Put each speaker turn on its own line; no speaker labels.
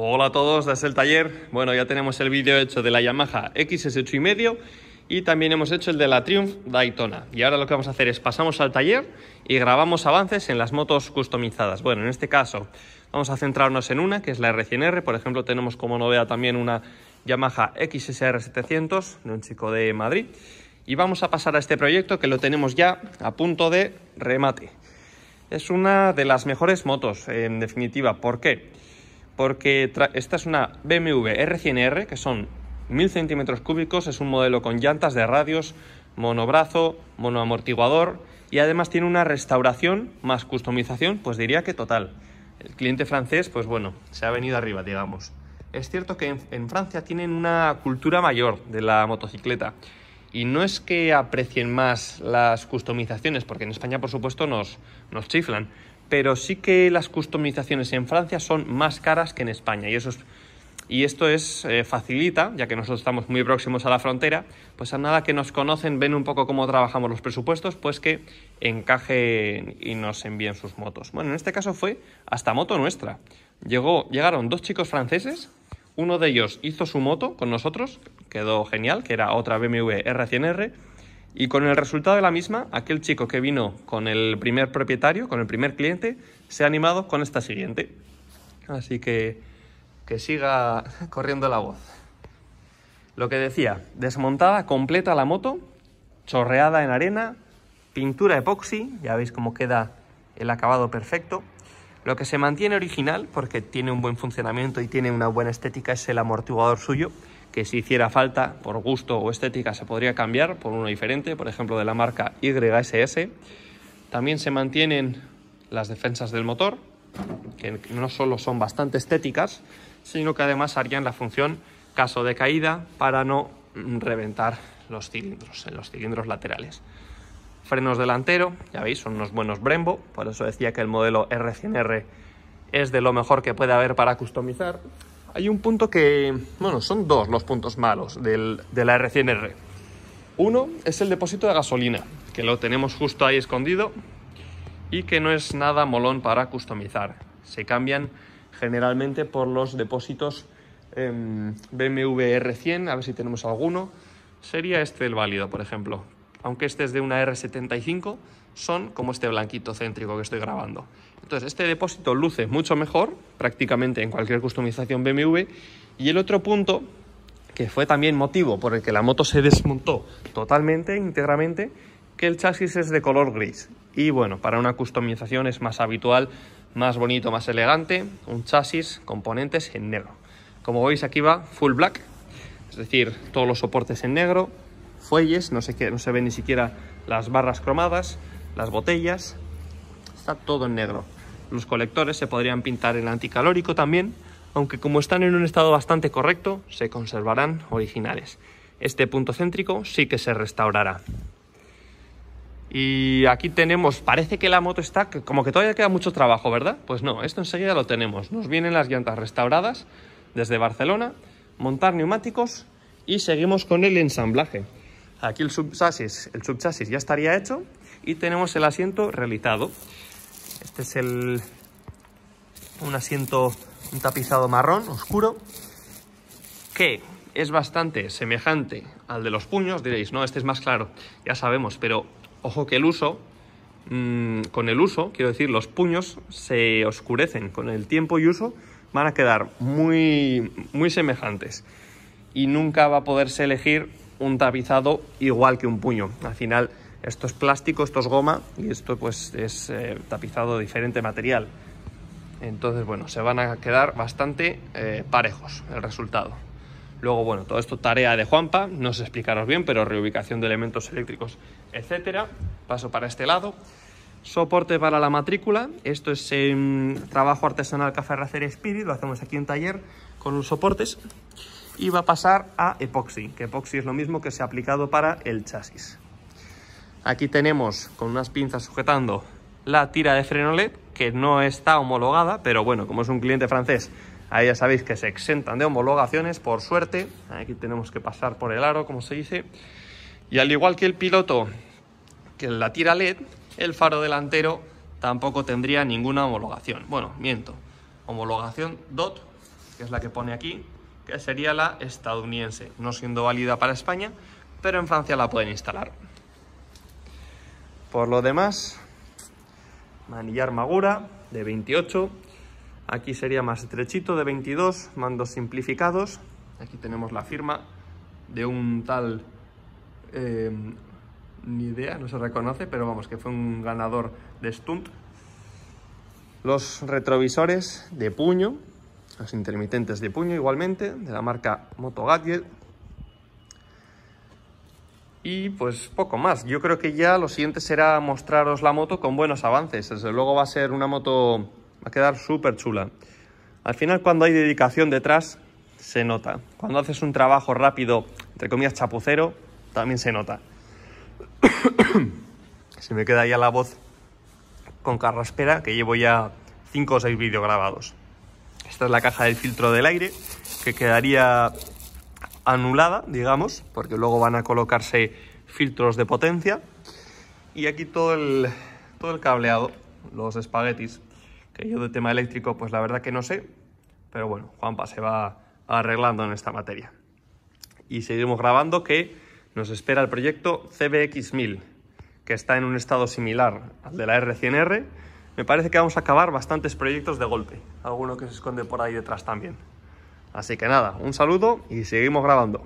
Hola a todos, desde el taller. Bueno, ya tenemos el vídeo hecho de la Yamaha XS8 y medio y también hemos hecho el de la Triumph Daytona. Y ahora lo que vamos a hacer es pasamos al taller y grabamos avances en las motos customizadas. Bueno, en este caso vamos a centrarnos en una, que es la R100R. Por ejemplo, tenemos como novedad también una Yamaha XSR 700 de un chico de Madrid. Y vamos a pasar a este proyecto que lo tenemos ya a punto de remate. Es una de las mejores motos, en definitiva. ¿Por qué? porque esta es una BMW R100R, que son 1000 centímetros cúbicos, es un modelo con llantas de radios, monobrazo, monoamortiguador y además tiene una restauración más customización, pues diría que total. El cliente francés, pues bueno, se ha venido arriba, digamos. Es cierto que en, Francia tienen una cultura mayor de la motocicleta y no es que aprecien más las customizaciones, porque en España por supuesto nos, nos chiflan, pero sí que las customizaciones en Francia son más caras que en España y esto es eh, facilita, ya que nosotros estamos muy próximos a la frontera, pues a nada que nos conocen, ven un poco cómo trabajamos los presupuestos, pues que encajen y nos envíen sus motos. Bueno, en este caso fue hasta moto nuestra. llegaron dos chicos franceses, uno de ellos hizo su moto con nosotros, quedó genial, que era otra BMW R100R, y con el resultado de la misma, aquel chico que vino con el primer propietario, con el primer cliente, se ha animado con esta siguiente. Así que que siga corriendo la voz. Lo que decía, desmontada completa la moto, chorreada en arena, pintura epoxi, ya veis cómo queda el acabado perfecto. Lo que se mantiene original, porque tiene un buen funcionamiento y tiene una buena estética, es el amortiguador suyo, que si hiciera falta por gusto o estética se podría cambiar por uno diferente, por ejemplo de la marca YSS. También se mantienen las defensas del motor, que no solo son bastante estéticas, sino que además harían la función caso de caída para no reventar los cilindros, en los cilindros laterales. Frenos delantero, ya veis, son unos buenos Brembo, por eso decía que el modelo R100R es de lo mejor que puede haber para customizar hay un punto que, bueno, son dos los puntos malos de la R100R. Uno es el depósito de gasolina, que lo tenemos justo ahí escondido y que no es nada molón para customizar. Se cambian generalmente por los depósitos em, BMW R100, a ver si tenemos alguno. Sería este el válido, por ejemplo. Aunque este es de una R75, son como este blanquito céntrico que estoy grabando. Entonces, este depósito luce mucho mejor, prácticamente en cualquier customización BMW. Y el otro punto, que fue también motivo por el que la moto se desmontó totalmente, íntegramente, que el chasis es de color gris. Y bueno, para una customización es más habitual, más bonito, más elegante, un chasis, componentes en negro. Como veis aquí va full black, es decir, todos los soportes en negro, fuelles, no se, no se ven ni siquiera las barras cromadas, las botellas, está todo en negro. Los colectores se podrían pintar en anticalórico también, aunque como están en un estado bastante correcto, se conservarán originales. Este punto céntrico sí que se restaurará. Y aquí tenemos, parece que la moto está, como que todavía queda mucho trabajo, ¿verdad? Pues no, esto enseguida lo tenemos. Nos vienen las llantas restauradas desde Barcelona, montar neumáticos y seguimos con el ensamblaje. Aquí el subchasis, el subchasis ya estaría hecho, y tenemos el asiento realizado. Este es el, un asiento, un tapizado marrón oscuro, que es bastante semejante al de los puños, diréis, no, este es más claro, ya sabemos, pero ojo que el uso, mm, con el uso, quiero decir, los puños se oscurecen, con el tiempo y uso van a quedar muy, muy semejantes y nunca va a poderse elegir un tapizado igual que un puño. Al final esto es plástico, esto es goma y esto pues es eh, tapizado de diferente material. Entonces bueno, se van a quedar bastante eh, parejos el resultado. Luego bueno, todo esto tarea de Juanpa, no sé explicaros bien, pero reubicación de elementos eléctricos, etcétera. Paso para este lado. Soporte para la matrícula, esto es eh, trabajo artesanal Café Racer Spirit, lo hacemos aquí en taller con los soportes y va a pasar a epoxi, que epoxi es lo mismo que se ha aplicado para el chasis. Aquí tenemos con unas pinzas sujetando la tira de freno LED, que no está homologada, pero bueno, como es un cliente francés, ahí ya sabéis que se exentan de homologaciones, por suerte. Aquí tenemos que pasar por el aro, como se dice. Y al igual que el piloto, que la tira LED, el faro delantero tampoco tendría ninguna homologación. Bueno, miento. Homologación DOT, que es la que pone aquí, que sería la estadounidense, no siendo válida para España, pero en Francia la pueden instalar. Por lo demás, manillar Magura de 28, aquí sería más estrechito de 22, mandos simplificados, aquí tenemos la firma de un tal, eh, ni idea, no se reconoce, pero vamos, que fue un ganador de Stunt. Los retrovisores de puño, las intermitentes de puño igualmente, de la marca Moto Gadget. Y pues poco más, yo creo que ya lo siguiente será mostraros la moto con buenos avances, desde luego va a ser una moto, va a quedar súper chula. Al final cuando hay dedicación detrás, se nota. Cuando haces un trabajo rápido, entre comillas chapucero, también se nota. se me queda ya la voz con carraspera, que llevo ya 5 o 6 vídeos grabados. Esta es la caja del filtro del aire, que quedaría anulada, digamos, porque luego van a colocarse filtros de potencia. Y aquí todo el, todo el cableado, los espaguetis, que yo de tema eléctrico pues la verdad que no sé, pero bueno, Juanpa se va arreglando en esta materia. Y seguimos grabando que nos espera el proyecto CBX1000, que está en un estado similar al de la R100R, me parece que vamos a acabar bastantes proyectos de golpe. Alguno que se esconde por ahí detrás también. Así que nada, un saludo y seguimos grabando.